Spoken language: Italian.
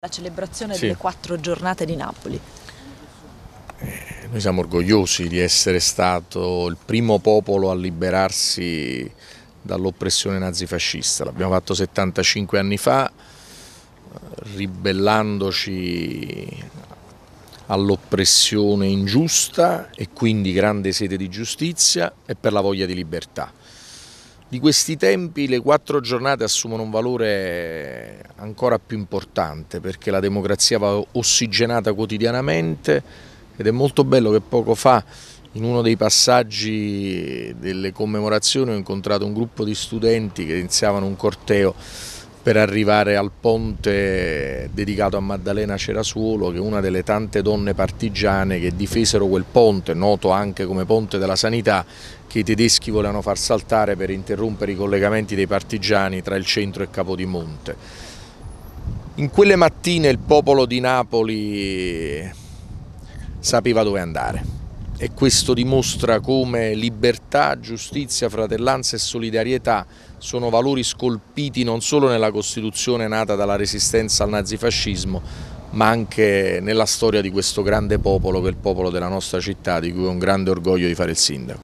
La celebrazione sì. delle quattro giornate di Napoli. Eh, noi siamo orgogliosi di essere stato il primo popolo a liberarsi dall'oppressione nazifascista. L'abbiamo fatto 75 anni fa, ribellandoci all'oppressione ingiusta e quindi grande sete di giustizia e per la voglia di libertà di questi tempi le quattro giornate assumono un valore ancora più importante perché la democrazia va ossigenata quotidianamente ed è molto bello che poco fa in uno dei passaggi delle commemorazioni ho incontrato un gruppo di studenti che iniziavano un corteo per arrivare al ponte dedicato a Maddalena Cerasuolo, che è una delle tante donne partigiane che difesero quel ponte, noto anche come ponte della sanità, che i tedeschi volevano far saltare per interrompere i collegamenti dei partigiani tra il centro e Capodimonte. In quelle mattine il popolo di Napoli sapeva dove andare e questo dimostra come libertà, giustizia, fratellanza e solidarietà sono valori scolpiti non solo nella Costituzione nata dalla resistenza al nazifascismo, ma anche nella storia di questo grande popolo che è il popolo della nostra città, di cui ho un grande orgoglio di fare il sindaco.